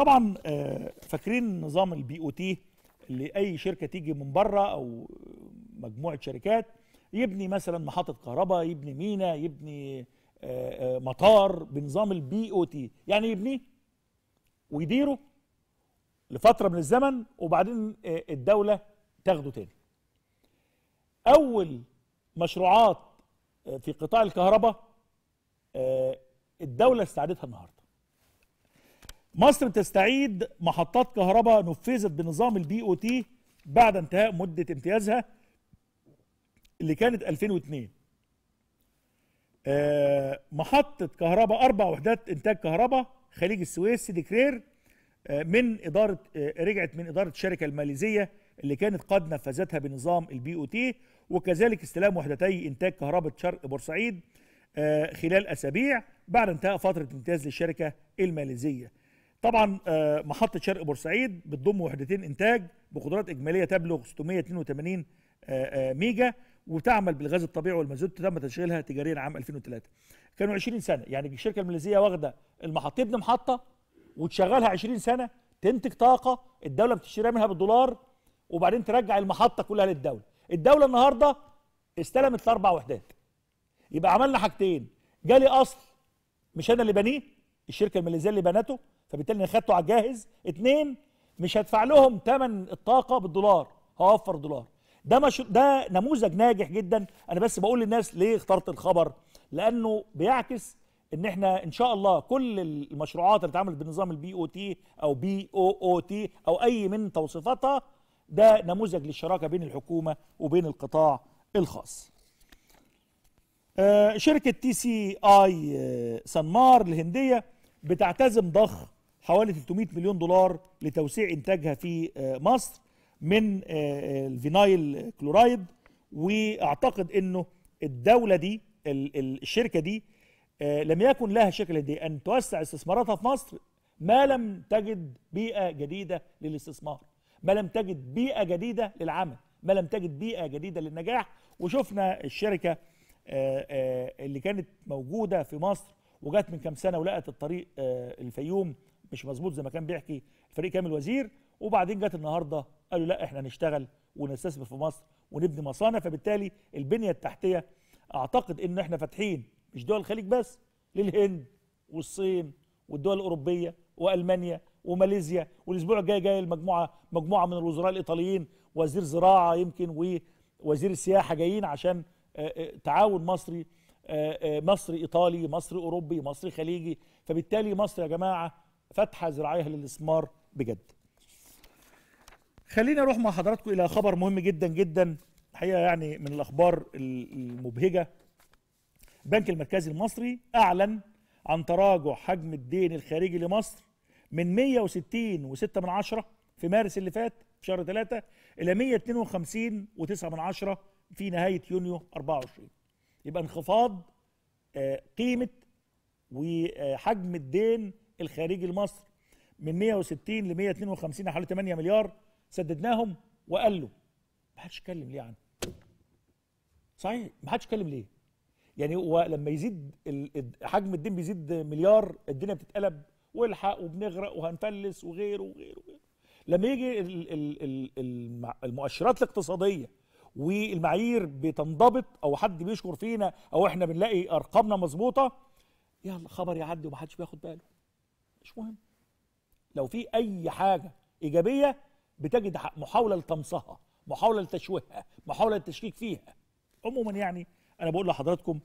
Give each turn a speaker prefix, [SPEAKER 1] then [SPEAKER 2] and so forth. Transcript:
[SPEAKER 1] طبعا آه، فاكرين نظام البي او تي اللي اي شركه تيجي من بره او مجموعه شركات يبني مثلا محطه كهرباء يبني مينا يبني آه، آه، مطار بنظام البي او تي يعني يبنيه ويديره لفتره من الزمن وبعدين الدوله تاخده تاني اول مشروعات في قطاع الكهرباء الدوله استعدتها النهارده مصر تستعيد محطات كهرباء نفذت بنظام البي او تي بعد انتهاء مدة امتيازها اللي كانت 2002 آه محطة كهرباء أربع وحدات إنتاج كهرباء خليج السويس سيدي كرير آه من إدارة آه رجعت من إدارة الشركة الماليزية اللي كانت قد نفذتها بنظام البي او تي وكذلك استلام وحدتي إنتاج كهرباء شرق بورسعيد آه، خلال أسابيع بعد انتهاء فترة امتياز للشركة الماليزية طبعا آه، محطه شرق بورسعيد بتضم وحدتين انتاج بقدرات اجماليه تبلغ 682 آه، آه، ميجا وتعمل بالغاز الطبيعي والمازوت تم تشغيلها تجاريا عام 2003 كانوا 20 سنه يعني الشركه الماليزيه واخده المحطه تبني محطه وتشغلها 20 سنه تنتج طاقه الدوله بتشتريها منها بالدولار وبعدين ترجع المحطه كلها للدوله الدوله النهارده استلمت الاربع وحدات يبقى عملنا حاجتين جالي اصل مش انا اللي بنيه الشركه الماليزيه اللي بنته فبالتالي انا خدته على الجاهز اثنين مش هدفع لهم ثمن الطاقه بالدولار هوفر دولار ده مش ده نموذج ناجح جدا انا بس بقول للناس ليه اخترت الخبر لانه بيعكس ان احنا ان شاء الله كل المشروعات اللي اتعملت بنظام البي او تي او بي او او تي او اي من توصيفاتها ده نموذج للشراكه بين الحكومه وبين القطاع الخاص آه، شركه تي سي اي سنمار الهنديه بتعتزم ضخ حوالي 300 مليون دولار لتوسيع انتاجها في آه، مصر من آه، آه، الفينايل كلورايد واعتقد انه الدوله دي الشركه دي لم يكن لها شكل دي ان توسع استثماراتها في مصر ما لم تجد بيئه جديده للاستثمار ما لم تجد بيئه جديده للعمل ما لم تجد بيئه جديده للنجاح وشفنا الشركه اللي كانت موجوده في مصر وجات من كام سنه ولقت الطريق الفيوم مش مظبوط زي ما كان بيحكي الفريق كامل وزير وبعدين جت النهارده قالوا لا احنا نشتغل ونستثمر في مصر ونبني مصانع فبالتالي البنيه التحتيه اعتقد ان احنا فاتحين مش دول الخليج بس للهند والصين والدول الاوروبيه والمانيا وماليزيا والاسبوع الجاي جاي المجموعه مجموعه من الوزراء الايطاليين وزير زراعه يمكن ووزير السياحه جايين عشان آه، آه، تعاون مصري آه، مصري ايطالي مصري اوروبي مصري خليجي فبالتالي مصر يا جماعه فتحه زراعيه للاستثمار بجد. خلينا اروح مع حضراتكم الى خبر مهم جدا جدا الحقيقه يعني من الاخبار المبهجه. البنك المركزي المصري اعلن عن تراجع حجم الدين الخارجي لمصر من 160 و6 من عشرة في مارس اللي فات في شهر 3 الى 152 و9 من عشرة في نهايه يونيو 24 يبقى انخفاض آه، قيمه وحجم الدين الخارجي لمصر من 160 ل 152 حوالي 8 مليار سددناهم وقال له ما حدش اتكلم ليه عنه صحيح ما حدش اتكلم ليه يعني هو لما يزيد حجم الدين بيزيد مليار الدنيا بتتقلب والحق وبنغرق وهنفلس وغيره وغيره وغيره لما يجي المؤشرات الاقتصاديه والمعايير بتنضبط او حد بيشكر فينا او احنا بنلاقي ارقامنا مظبوطه يلا خبر يعدي ومحدش بياخد باله مش مهم لو في اي حاجه ايجابيه بتجد محاوله لطمسها محاوله لتشويهها محاوله للتشكيك فيها عموما يعني انا بقول لحضراتكم